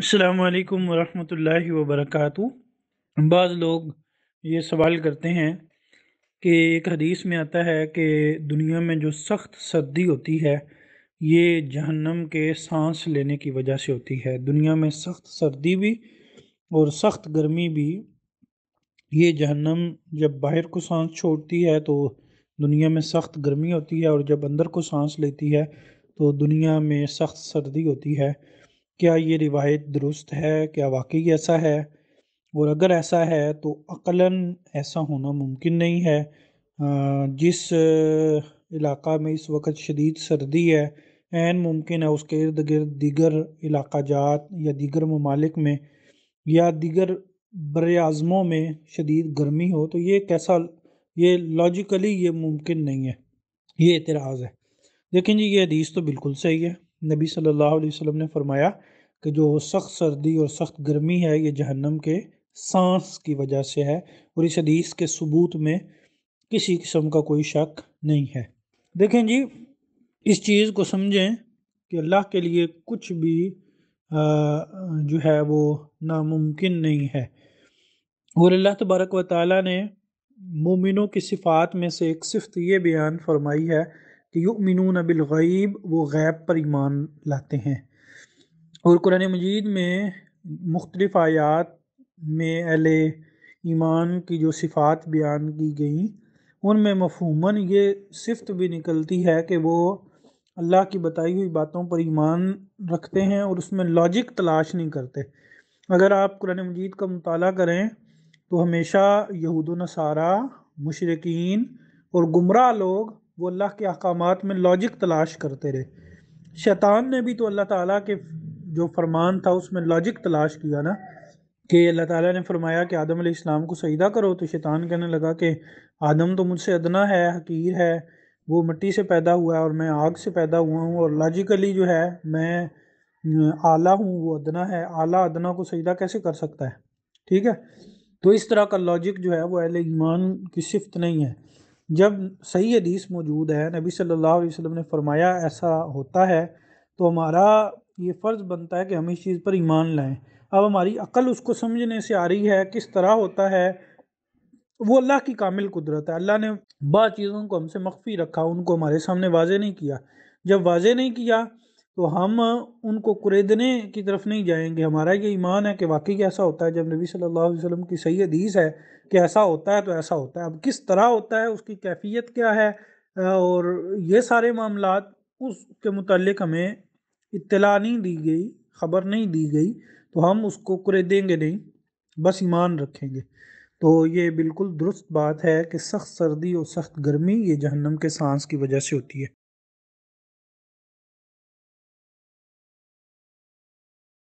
अल्लाम वरहमतुल्लाहि वबरकातु बाद लोग ये सवाल करते हैं कि एक हदीस में आता है कि दुनिया में जो सख्त सर्दी होती है ये जहन्नम के सांस लेने की वजह से होती है दुनिया में सख्त सर्दी भी और सख्त गर्मी भी ये जहन्नम जब बाहर को सांस छोड़ती है तो दुनिया में सख्त गर्मी होती है और जब अंदर को सांस लेती है तो दुनिया में सख्त सर्दी होती है क्या ये रिवायत दुरुस्त है क्या वाकई ऐसा है और अगर ऐसा है तो अकलन ऐसा होना मुमकिन नहीं है जिस इलाका में इस वक्त शदीद सर्दी है एन मुमकिन है उसके इर्द गिर्द दीगर इलाका जात या दीगर ममालिक में या दीगर बर आज़मों में शदीद गर्मी हो तो ये कैसा ये लॉजिकली ये मुमकिन नहीं है ये एतराज़ है लेकिन जी ये हदीस तो बिल्कुल सही है नबी सल्लल्लाहु अलैहि वसल्लम ने फरमाया कि जो सख्त सर्दी और सख्त गर्मी है ये जहन्नम के सांस की वजह से है और इस हदीस के सबूत में किसी किस्म का कोई शक नहीं है देखें जी इस चीज़ को समझें कि अल्लाह के लिए कुछ भी आ, जो है वो नामुमकिन नहीं है और अल्लाह तबारक व ताली ने मोमिनों की सिफ़ात में से एक सिफत ये बयान फरमाई है कि युमिनून बिलगैब वो गैब पर ईमान लाते हैं और कुरान मजीद में मुख्तलफ़ आयात में अल ईमान की जो सिफ़ात बयान की गई उनमें मफहूमन ये सिफ्त भी निकलती है कि वो अल्लाह की बताई हुई बातों पर ईमान रखते हैं और उसमें लॉजिक तलाश नहीं करते अगर आप कुरान मजीद का मताल करें तो हमेशा यहूद नसारा मशरकिन और गुमराह लोग वो अल्लाह के अहकाम में लॉजिक तलाश करते रहे शैतान ने भी तो अल्लाह ताला के जो फरमान था उसमें लॉजिक तलाश किया ना कि अल्लाह ताला ने फरमाया कि आदम इस्लाम को सईदा करो तो शैतान कहने लगा कि आदम तो मुझसे अदना है हकीर है वो मिट्टी से पैदा हुआ है और मैं आग से पैदा हुआ हूँ और लॉजिकली जो है मैं आला हूँ वो अदना है आला अदना को सईदा कैसे कर सकता है ठीक है तो इस तरह का लॉजिक जो है वो अहल ईमान की सिफत नहीं है जब सही हदीस मौजूद है नबी सल्लल्लाहु अलैहि वसल्लम ने फरमाया ऐसा होता है तो हमारा ये फ़र्ज़ बनता है कि हम इस चीज़ पर ईमान लाएं अब हमारी अकल उसको समझने से आ रही है किस तरह होता है वो अल्लाह की कामिल कुदरत है अल्लाह ने बाद चीज़ों को हमसे मख्फी रखा उनको हमारे सामने वाजे नहीं किया जब वाजे नहीं किया तो हम उनको कुरेदने की तरफ नहीं जाएंगे हमारा ये ईमान है कि वाकई ऐसा होता है जब नबी सल्लल्लाहु अलैहि वसल्लम की सही हदीस है कि ऐसा होता है तो ऐसा होता है अब किस तरह होता है उसकी कैफियत क्या है और ये सारे मामला उसके मतलब हमें इतला नहीं दी गई ख़बर नहीं दी गई तो हम उसको कुरेदेंगे नहीं बस ईमान रखेंगे तो ये बिल्कुल दुरुस्त बात है कि सख्त सर्दी और सख्त गर्मी ये जहन्नम के सांस की वजह से होती है